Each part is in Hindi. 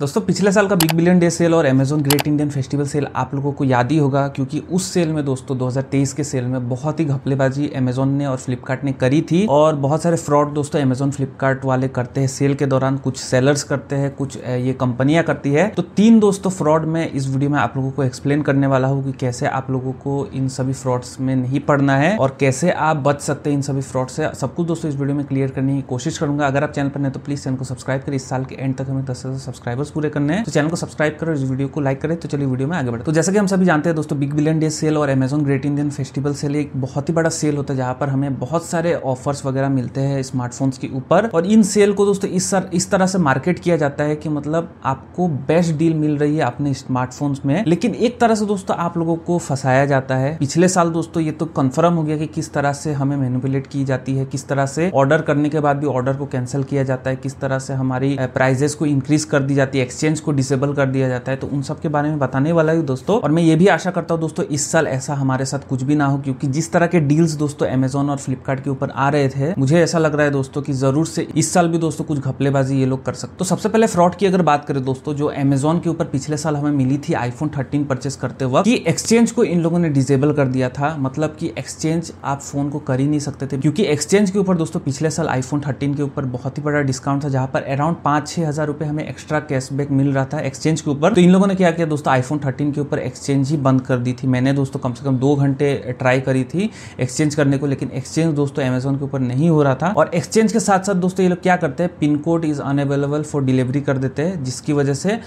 दोस्तों पिछले साल का बिग बिलियन डे सेल और Amazon great Indian festival sale आप लोगों को याद ही होगा क्योंकि उस सेल में दोस्तों 2023 के सेल में बहुत ही घपलेबाजी अमेजोन ने और फ्लिपकार्ट ने करी थी और बहुत सारे फ्रॉड दोस्तों अमेजोन फ्लिपकार्ट वाले करते हैं सेल के दौरान कुछ सेलर्स करते हैं कुछ ये कंपनियां करती है तो तीन दोस्तों फ्रॉड में इस वीडियो में आप लोगों को एक्सप्लेन करने वाला हूँ कि कैसे आप लोगों को इन सभी फ्रॉड्स में नहीं पड़ना है और कैसे आप बच सकते हैं इन सभी फ्रॉड से सब कुछ दोस्तों इस वीडियो में क्लियर करने की कोशिश करूंगा अगर आप चैनल पर नहीं तो प्लीज चैनल को सब्सक्राइब करें इस साल के एंड तक हमें दस सब्सक्राइबर सिलेबस पूरे करने हैं तो चैनल को सब्सक्राइब करें वीडियो को लाइक करें तो चलिए वीडियो में आगे बढ़े तो जैसे कि हम सभी जानते हैं दोस्तों बिग बिलियन डे सेल और Amazon great Indian festival sale एक बहुत ही बड़ा सेल होता है जहां पर हमें बहुत सारे ऑफर्स वगैरह मिलते हैं स्मार्टफोन्स के ऊपर और इन सेल को दोस्तों इस सर, इस तरह से मार्केट किया जाता है कि मतलब आपको बेस्ट डील मिल रही है अपने स्मार्टफोन्स में लेकिन एक तरह से दोस्तों आप लोगों को फंसाया जाता है पिछले साल दोस्तों ये तो कंफर्म हो गया कि किस तरह से हमें मैनिपुलेट की जाती है किस तरह से ऑर्डर करने के बाद भी ऑर्डर को कैंसिल किया जाता है किस तरह से हमारी प्राइजेस को इंक्रीज कर दी जाती है जाती है एक्सचेंज को डिसेबल कर दिया जाता है तो उन सब के बारे में बताने वाला हूँ दोस्तों और मैं ये भी आशा करता हूँ दोस्तों इस साल ऐसा हमारे साथ कुछ भी ना हो क्योंकि जिस तरह के डील्स दोस्तों अमेजोन और फ्लिपकार्ट के ऊपर आ रहे थे मुझे ऐसा लग रहा है दोस्तों की जरूर से इस साल भी दोस्तों कुछ घपलेबाजी ये लोग कर सकते तो सबसे पहले फ्रॉड की अगर बात करें दोस्तों जो अमेजोन के ऊपर पिछले साल हमें मिली थी आईफोन थर्टीन परचेस करते वक्त एक्सचेंज को इन लोगों ने डिसेबल कर दिया था मतलब की एक्सचेंज आप फोन को कर ही नहीं सकते थे क्योंकि एक्सचेंज के ऊपर दोस्तों पिछले साल आईफोन थर्टीन के ऊपर बहुत ही बड़ा डिस्काउंट था जहां पर अराउंड पांच छह हजार रुपए हमें एक्स्ट्रा कैश कैशबैक मिल रहा था एक्सचेंज के ऊपर तो इन लोगों ने क्या किया दोस्तों आईफोन थर्टीन के ऊपर एक्सचेंज ही बंद कर दी थी मैंने दोस्तों कम से कम दो घंटे ट्राई करी थी एक्सचेंज करने को लेकिन एक्सचेंज दोस्तों अमेजोन के ऊपर नहीं हो रहा था और एक्सचेंज के साथ साथ दोस्तों ये लोग क्या करते हैं pin code is unable for delivery कर देते हैं जिसकी वजह से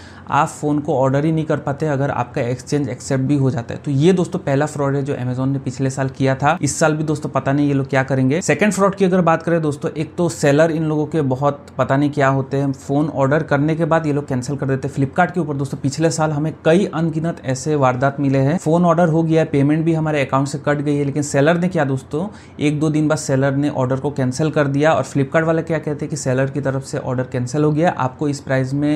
आप फोन को ऑर्डर ही नहीं कर पाते अगर आपका एक्सचेंज एक्सेप्ट भी हो जाता है तो ये दोस्तों पहला फ्रॉड है जो अमेजोन ने पिछले साल किया था इस साल भी दोस्तों पता नहीं ये लोग क्या करेंगे सेकंड फ्रॉड की अगर बात करें दोस्तों एक तो सेलर इन लोगों के बहुत पता नहीं क्या होते हैं फोन ऑर्डर करने के बाद ये लोग कैंसिल कर देते फ्लिपकार्ट के ऊपर दोस्तों पिछले साल हमें कई अनगिनत ऐसे वारदात मिले हैं फोन ऑर्डर हो गया है पेमेंट भी हमारे अकाउंट से कट गई है लेकिन सेलर ने क्या दोस्तों एक दो दिन बाद सेलर ने ऑर्डर को कैंसिल कर दिया और फ्लिपकार्ट वाले क्या कहते हैं कि सेलर की तरफ से ऑर्डर कैंसिल हो गया आपको इस प्राइस में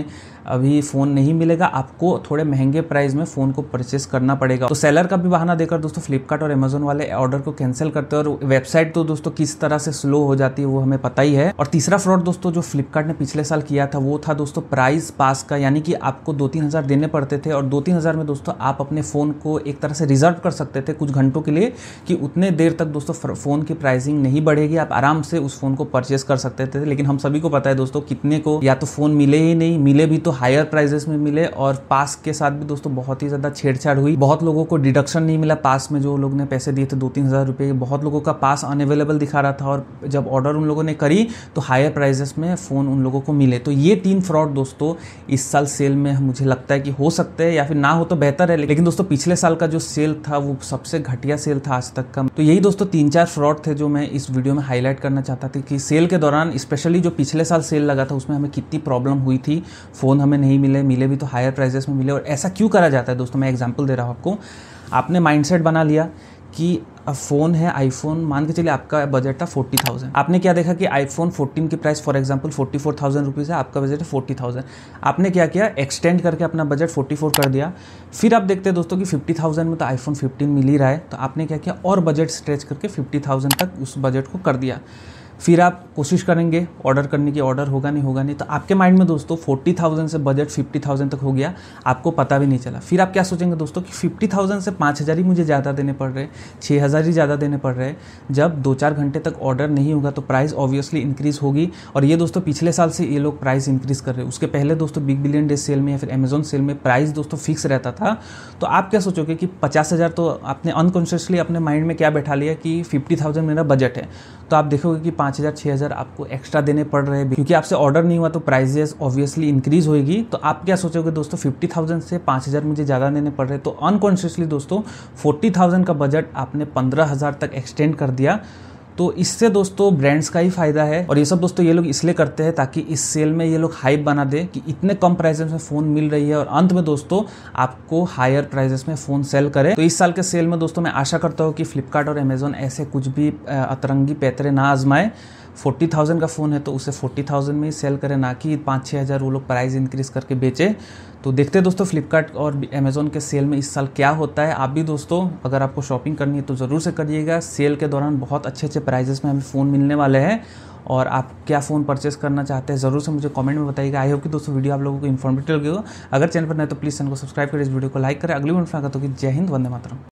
अभी फ़ोन नहीं मिलेगा आपको थोड़े महंगे प्राइस में फ़ोन को परचेस करना पड़ेगा तो सेलर का भी बहाना देकर दोस्तों फ्लिपकार्ट और अमेजोन वाले ऑर्डर को कैंसिल करते हैं और वेबसाइट तो दोस्तों किस तरह से स्लो हो जाती है वो हमें पता ही है और तीसरा फ्रॉड दोस्तों जो फ्लिपकार्ट ने पिछले साल किया था वो था दोस्तों प्राइस पास का यानी कि आपको दो तीन हज़ार देने पड़ते थे और दो तीन हज़ार में दोस्तों आप अपने फ़ोन को एक तरह से रिजर्व कर सकते थे कुछ घंटों के लिए कि उतने देर तक दोस्तों फ़ोन की प्राइसिंग नहीं बढ़ेगी आप आराम से उस फ़ोन को परचेस कर सकते थे लेकिन हम सभी को पता है दोस्तों कितने को या तो फ़ोन मिले ही नहीं मिले भी तो हायर प्राइजेस में मिले और पास के साथ भी दोस्तों बहुत ही ज़्यादा छेड़छाड़ हुई बहुत लोगों को डिडक्शन नहीं मिला पास में जो लोग ने पैसे दिए थे दो तीन हज़ार रुपये बहुत लोगों का पास अनअवेलेबल दिखा रहा था और जब ऑर्डर उन लोगों ने करी तो हायर प्राइजेस में फ़ोन उन लोगों को मिले तो ये तीन फ्रॉड दोस्तों इस साल सेल में मुझे लगता है कि हो सकते हैं या फिर ना हो तो बेहतर है लेकिन दोस्तों पिछले साल का जो सेल था वो सबसे घटिया सेल था आज तक का तो यही दोस्तों तीन चार फ्रॉड थे जो मैं इस वीडियो में हाईलाइट करना चाहता था कि सेल के दौरान स्पेशली जो पिछले साल सेल लगा था उसमें हमें कितनी प्रॉब्लम हुई थी फ़ोन हमें नहीं मिले मिले भी तो हायर प्राइजेस में मिले और ऐसा क्यों करा जाता है दोस्तों मैं एग्जाम्पल दे रहा हूँ आपको आपने माइंडसेट बना लिया कि फ़ोन है आईफोन मान के चलिए आपका बजट था फोर्टी थाउजेंड आपने क्या देखा कि आईफोन फोर्टीन की price for example forty four thousand rupees है आपका बजट है फोर्टी थाउजेंड आपने क्या किया एक्सटेंड करके अपना बजट फोर्टी फोर कर दिया फिर आप देखते हैं दोस्तों कि फिफ्टी थाउजेंड में तो आईफोन फिफ्टीन मिल ही रहा है तो आपने क्या किया और बजट स्ट्रेच करके फिफ्टी थाउजेंड तक उस बजट को कर दिया फिर आप कोशिश करेंगे ऑर्डर करने की ऑर्डर होगा नहीं होगा नहीं तो आपके माइंड में दोस्तों फोर्टी थाउजेंड से बजट फिफ्टी थाउजेंड तक हो गया आपको पता भी नहीं चला फिर आप क्या सोचेंगे दोस्तों कि फिफ्टी थाउजेंड से पाँच हज़ार ही मुझे ज़्यादा देने पड़ रहे हैं छः हज़ार ही ज़्यादा देने पड़ रहे हैं जब दो चार घंटे तक ऑर्डर नहीं होगा तो प्राइस ऑब्वियसली इंक्रीज़ होगी और ये दोस्तों पिछले साल से ये लोग प्राइस इंक्रीज़ कर रहे हैं उसके पहले दोस्तों बिग बिलियन डे सेल में या फिर अमेजोन सेल में प्राइस दोस्तों फिक्स रहता था तो आप क्या सोचोगे कि पचास हज़ार तो आपने अनकॉन्शियसली अपने माइंड में क्या बैठा लिया कि फिफ्टी थाउजेंड मेरा बजट है तो आप देखोगे कि पाँच पाँच हज़ार छः हज़ार आपको एक्स्ट्रा देने पड़ रहे हैं क्योंकि आपसे ऑर्डर नहीं हुआ तो प्राइजेस ऑब्वियसली इंक्रीज होगी तो आप क्या सोचोगे दोस्तों फिफ्टी थाउजेंड से पाँच हज़ार मुझे ज़्यादा देने पड़ रहे तो अनकॉन्शियसली दोस्तों फोर्टी थाउजेंड का बजट आपने पंद्रह हज़ार तक एक्सटेंड कर दिया तो इससे दोस्तों ब्रांड्स का ही फायदा है और ये सब दोस्तों ये लोग इसलिए करते हैं ताकि इस सेल में ये लोग हाइप बना दे कि इतने कम प्राइजेस में फोन मिल रही है और अंत में दोस्तों आपको हायर प्राइजेस में फोन सेल करे तो इस साल के सेल में दोस्तों मैं आशा करता हूँ कि फ्लिपकार्ट और अमेजोन ऐसे कुछ भी अतरंगी पैतरे ना आजमाएं फोर्टी थाउजेंड का फ़ोन है तो उसे फोर्टी थाउजेंड में ही सेल करें ना कि पाँच छः हज़ार वो लोग प्राइस इंक्रीज़ करके बेचें तो देखते हैं दोस्तों फ्लिपकार्ट और अमेज़ोन के सेल में इस साल क्या होता है आप भी दोस्तों अगर आपको शॉपिंग करनी है तो ज़रूर से करिएगा सेल के दौरान बहुत अच्छे अच्छे प्राइजेस में हमें फ़ोन मिलने वाले हैं और आप क्या फ़ोन परचेस करना चाहते हैं ज़रूर से मुझे कमेंट में बताइएगा आई होप कि दोस्तों वीडियो आप लोगों को इन्फॉर्मेटिव लगेगा अगर चैनल पर नहीं तो प्लीज़ चैनल को सब्सक्राइब करें इस वीडियो को लाइक करें अगली वीडियो में तो जय हिंद वंदे मातरम